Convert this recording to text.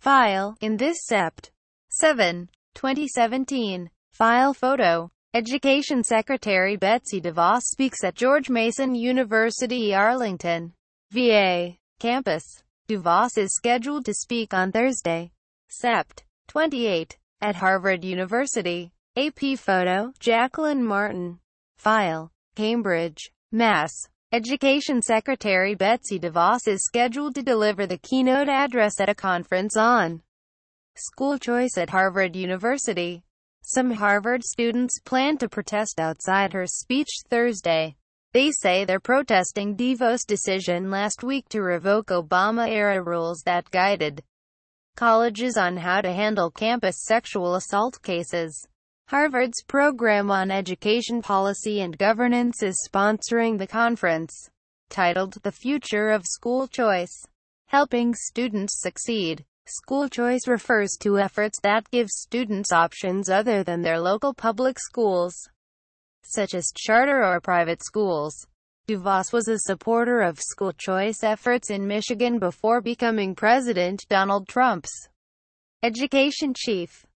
File, in this sept. 7. 2017. File photo. Education Secretary Betsy DeVos speaks at George Mason University Arlington, VA campus. DeVos is scheduled to speak on Thursday, Sept. 28, at Harvard University. AP photo, Jacqueline Martin. File, Cambridge, Mass. Education Secretary Betsy DeVos is scheduled to deliver the keynote address at a conference on school choice at Harvard University. Some Harvard students plan to protest outside her speech Thursday. They say they're protesting DeVos' decision last week to revoke Obama-era rules that guided colleges on how to handle campus sexual assault cases. Harvard's Program on Education Policy and Governance is sponsoring the conference, titled The Future of School Choice Helping Students Succeed. School choice refers to efforts that give students options other than their local public schools, such as charter or private schools. DuVos was a supporter of school choice efforts in Michigan before becoming President Donald Trump's education chief.